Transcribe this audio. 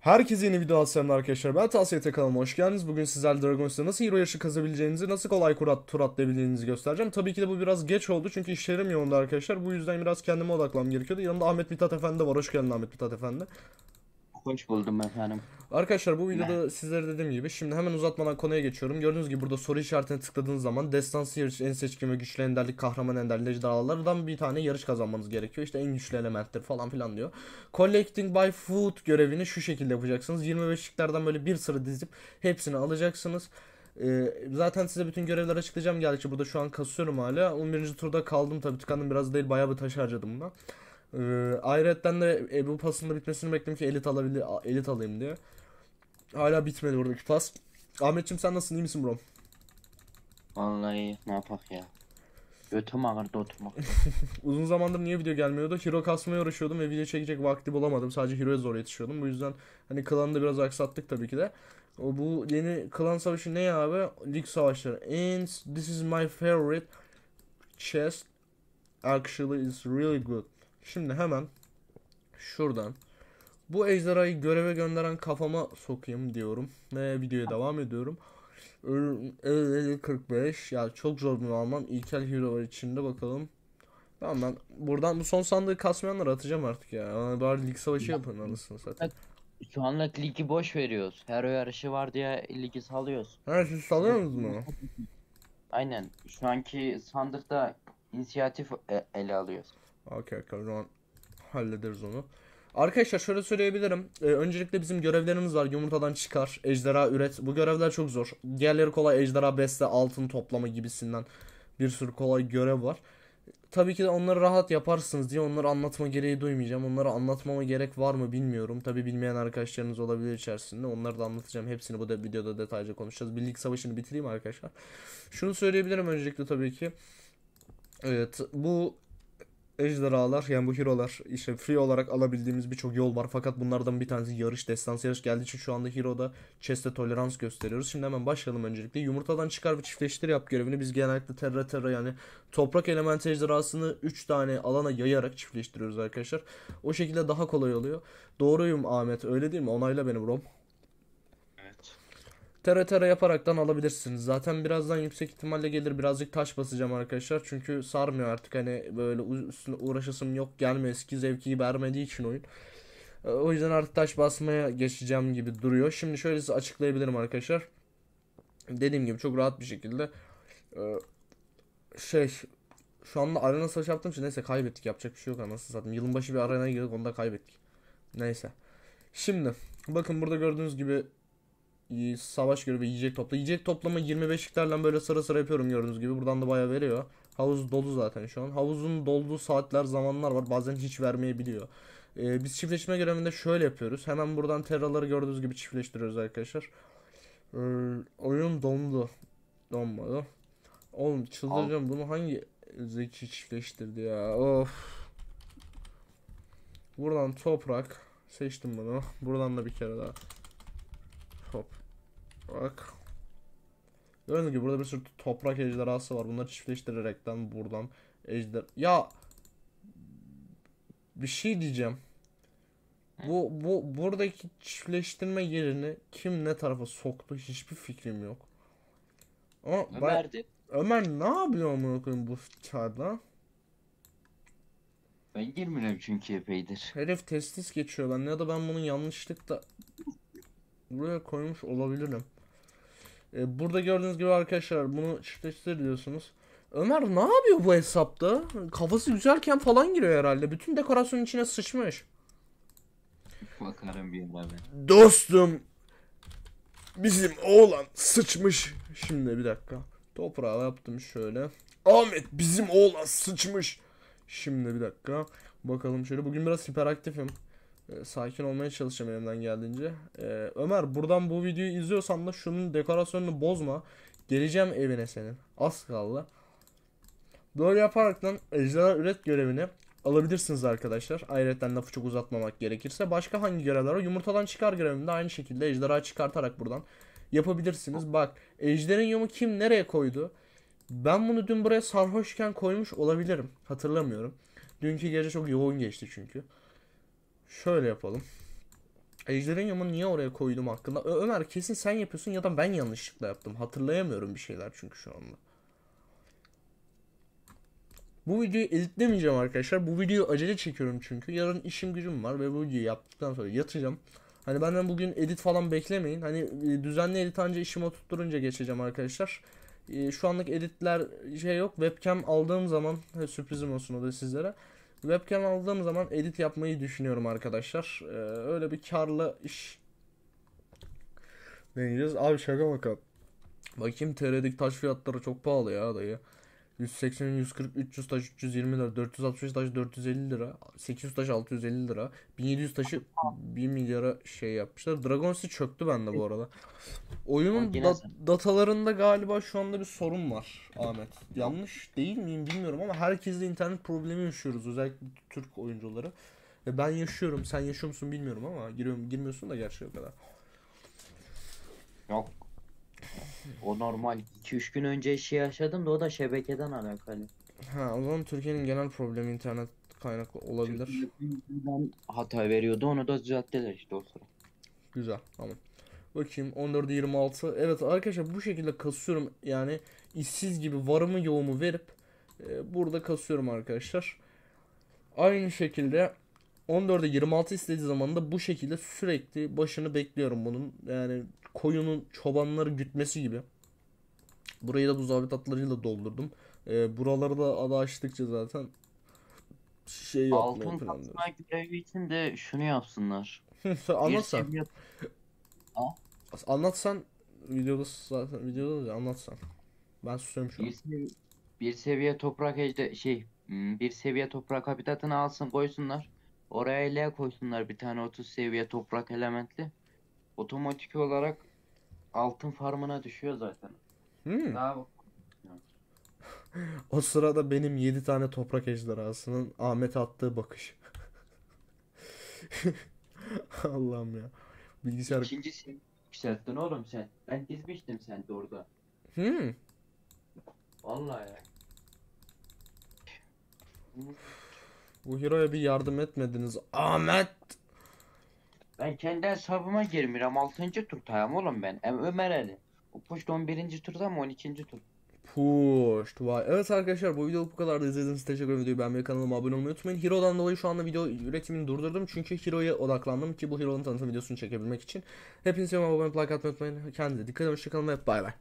Herkese yeni video alsam arkadaşlar. Ben Tavsiyete kanalıma hoş geldiniz. Bugün sizler Dragon Slayer nasıl hero yarışı kazabileceğinizi, nasıl kolay kurat, tur atlayabileceğinizi göstereceğim. Tabii ki de bu biraz geç oldu çünkü işlerim yoğundu arkadaşlar. Bu yüzden biraz kendime odaklanmam gerekiyordu. Yanımda Ahmet Mithat Efendi var. Hoş geldin Ahmet Mithat Efendi. Hoş buldum efendim. Arkadaşlar bu videoda ne? sizlere dediğim gibi şimdi hemen uzatmadan konuya geçiyorum. Gördüğünüz gibi burada soru işaretine tıkladığınız zaman destansı yarış en seçkin ve güçlü enderlik kahraman enderli ejderhalardan bir tane yarış kazanmanız gerekiyor. İşte en güçlü elementtir falan filan diyor. Collecting by food görevini şu şekilde yapacaksınız. 25'liklerden böyle bir sıra dizip hepsini alacaksınız. Ee, zaten size bütün görevler açıklayacağım geldikçe burada şu an kasıyorum hala. 11. turda kaldım tabii tıkandım biraz değil bayağı bir taş harcadım buna. Ee, ayrıca de Ebu Pass'ın bitmesini bekledim ki elit alabilir elit alayım diye. Hala bitmedi buradaki pas. Ahmetçim sen nasılsın iyi misin bro? Vallahi ne yapak ya. Götüm ağırdı oturmak. Uzun zamandır niye video gelmiyordu? Hero kasmaya uğraşıyordum ve video çekecek vakti bulamadım. Sadece Hero'ya zor yetişiyordum. Bu yüzden hani klanı da biraz aksattık tabii ki de. O bu yeni klan savaşı ne ya abi? Lig savaşları. And this is my favorite chest. Actually it's really good. Şimdi hemen şuradan bu ejderhayı göreve gönderen kafama sokayım diyorum ve videoya devam ediyorum. 45 ya yani çok zor bunu almam. İlkel hero var içinde bakalım. Tamam ben buradan bu son sandığı kasmayanları atacağım artık ya. Yani bari lig savaşı yapın anasını satayım. Şu anda ligi boş veriyoruz. Hero yarışı var diye ligi salıyoruz. Ha siz salıyorsunuz mu? Aynen. Şu anki sandıkta inisiyatif e, ele alıyoruz. Okey okey o hallederiz onu. Arkadaşlar şöyle söyleyebilirim. Ee, öncelikle bizim görevlerimiz var. Yumurtadan çıkar, ejderha üret. Bu görevler çok zor. Diğerleri kolay ejderha besle, altın toplama gibisinden bir sürü kolay görev var. Tabii ki de onları rahat yaparsınız diye onları anlatma gereği duymayacağım. Onları anlatmama gerek var mı bilmiyorum. Tabii bilmeyen arkadaşlarınız olabilir içerisinde. Onları da anlatacağım. Hepsini bu de videoda detaylıca konuşacağız. Birlik savaşını bitireyim arkadaşlar. Şunu söyleyebilirim öncelikle tabii ki. Evet bu ejderhalar yani bu hero'lar işte free olarak alabildiğimiz birçok yol var. Fakat bunlardan bir tanesi yarış, destansı yarış geldiği için şu anda hero'da chest'e tolerans gösteriyoruz. Şimdi hemen başlayalım öncelikle. Yumurtadan çıkar ve çiftleştir yap görevini biz genellikle terra terra yani toprak element ejderhasını 3 tane alana yayarak çiftleştiriyoruz arkadaşlar. O şekilde daha kolay oluyor. Doğruyum Ahmet öyle değil mi? Onayla benim Rom. Tera tera yaparaktan alabilirsiniz. Zaten birazdan yüksek ihtimalle gelir. Birazcık taş basacağım arkadaşlar. Çünkü sarmıyor artık. Hani böyle üstüne uğraşasım yok. gelmiyor. eski zevkiyi vermediği için oyun. Ee, o yüzden artık taş basmaya geçeceğim gibi duruyor. Şimdi şöyle size açıklayabilirim arkadaşlar. Dediğim gibi çok rahat bir şekilde e, şey şu anda arena savaşı yaptığım için neyse kaybettik yapacak bir şey yok anasını satayım. Yılın başı bir arenaya girdik onu da kaybettik. Neyse. Şimdi bakın burada gördüğünüz gibi e, savaş görevi yiyecek topla. Yiyecek toplama 25'liklerle böyle sıra sıra yapıyorum gördüğünüz gibi. Buradan da bayağı veriyor. Havuz dolu zaten şu an. Havuzun dolduğu saatler zamanlar var. Bazen hiç vermeyebiliyor. Ee, biz çiftleşme görevinde şöyle yapıyoruz. Hemen buradan terraları gördüğünüz gibi çiftleştiriyoruz arkadaşlar. Ee, oyun dondu. Donmadı. Oğlum çıldıracağım. Bunu hangi zeki çiftleştirdi ya? Of. Buradan toprak. Seçtim bunu. Buradan da bir kere daha. Hop. Bak. Gördüğünüz gibi burada bir sürü toprak ejderhası var. Bunları çiftleştirerekten buradan ejder... Ya! Bir şey diyeceğim. Bu, bu buradaki çiftleştirme yerini kim ne tarafa soktu hiçbir fikrim yok. Ama Ömer, ben, Ömer ne yapıyor mu koyayım bu çağda? Ben girmiyorum çünkü epeydir. Herif testis geçiyor ben ya da ben bunu yanlışlıkla buraya koymuş olabilirim. E, burada gördüğünüz gibi arkadaşlar bunu çiftleştir diyorsunuz. Ömer ne yapıyor bu hesapta? Kafası güzelken falan giriyor herhalde. Bütün dekorasyonun içine sıçmış. Bakarım bir abi. Dostum. Bizim oğlan sıçmış. Şimdi bir dakika. Toprağı yaptım şöyle. Ahmet bizim oğlan sıçmış. Şimdi bir dakika. Bakalım şöyle. Bugün biraz hiperaktifim. Ee, sakin olmaya çalışacağım elimden geldiğince. Ee, Ömer buradan bu videoyu izliyorsan da şunun dekorasyonunu bozma. Geleceğim evine senin. Az kaldı. Böyle yaparaktan ejderha üret görevini alabilirsiniz arkadaşlar. Ayrıca lafı çok uzatmamak gerekirse. Başka hangi görevler var? Yumurtadan çıkar görevinde aynı şekilde ejderha çıkartarak buradan yapabilirsiniz. Bak ejderin yumu kim nereye koydu? Ben bunu dün buraya sarhoşken koymuş olabilirim. Hatırlamıyorum. Dünkü gece çok yoğun geçti çünkü. Şöyle yapalım. Ejderhanyam'ı niye oraya koydum hakkında. Ö Ömer kesin sen yapıyorsun ya da ben yanlışlıkla yaptım. Hatırlayamıyorum bir şeyler çünkü şu anda. Bu videoyu editlemeyeceğim arkadaşlar. Bu videoyu acele çekiyorum çünkü. Yarın işim gücüm var ve bu videoyu yaptıktan sonra yatacağım. Hani benden bugün edit falan beklemeyin. Hani e, düzenli edit anca işimi tutturunca geçeceğim arkadaşlar. E, şu anlık editler şey yok. Webcam aldığım zaman sürprizim olsun o da sizlere. Webcam aldığım zaman edit yapmayı düşünüyorum arkadaşlar. Ee, öyle bir karlı iş deneyeceğiz. Abi şaka maka. Bakayım TR'deki taş fiyatları çok pahalı ya dayı. 180, 140, 300 taş 320 lira, 465 taş 450 lira, 800 taş 650 lira, 1700 taşı 1 milyara şey yapmışlar. Dragon City çöktü bende bu arada. Oyunun da- datalarında galiba şu anda bir sorun var Ahmet. Yanlış değil miyim bilmiyorum ama herkesle internet problemi yaşıyoruz özellikle Türk oyuncuları. Ve ben yaşıyorum, sen yaşıyor musun bilmiyorum ama giriyorum girmiyorsun da gerçi o kadar. Yok o normal. 2-3 gün önce işi şey yaşadım da o da şebekeden alakalı. Ha o zaman Türkiye'nin genel problemi internet kaynaklı olabilir. Türkiye'den hata veriyordu onu da düzelttiler işte o sıra. Güzel tamam. Bakayım 14 26. Evet arkadaşlar bu şekilde kasıyorum yani işsiz gibi varımı yoğumu verip e, burada kasıyorum arkadaşlar. Aynı şekilde 14'e 26 istediği zaman da bu şekilde sürekli başını bekliyorum bunun. Yani koyunun çobanları gütmesi gibi. Burayı da bu zabit atlarıyla doldurdum. E, buraları da ada açtıkça zaten şey yapmayı Altın planlıyorum. kasma görevi için de şunu yapsınlar. anlatsan. seviye Anlatsan videoda zaten videoda da anlatsan. Ben susuyorum şu an. bir, sevi- bir seviye toprak ejde şey hmm, bir seviye toprak habitatını alsın koysunlar. Oraya L koysunlar bir tane 30 seviye toprak elementli. Otomatik olarak altın farmına düşüyor zaten. Hmm. Daha o sırada benim 7 tane toprak ejderhasının Ahmet attığı bakış. Allah'ım ya. Bilgisayar... İkincisi yükselttin oğlum sen. Ben dizmiştim sen de orada. Hmm. Vallahi ya. Bu Hiro'ya bir yardım etmediniz. Ahmet! Ben kendi hesabıma girmiyorum. 6. turdayım oğlum ben. Em Ömer Ali. O Puşt 11. turda mı 12. tur? Puşt vay. Evet arkadaşlar bu video bu kadar da izlediğiniz için teşekkür ederim. Videoyu beğenmeyi kanalıma abone olmayı unutmayın. Hero'dan dolayı şu anda video üretimini durdurdum. Çünkü Hero'ya odaklandım ki bu Hero'nun tanıtım videosunu çekebilmek için. Hepinize abone olmayı, like atmayı unutmayın. Kendinize dikkat edin. Hoşçakalın ve bay bay.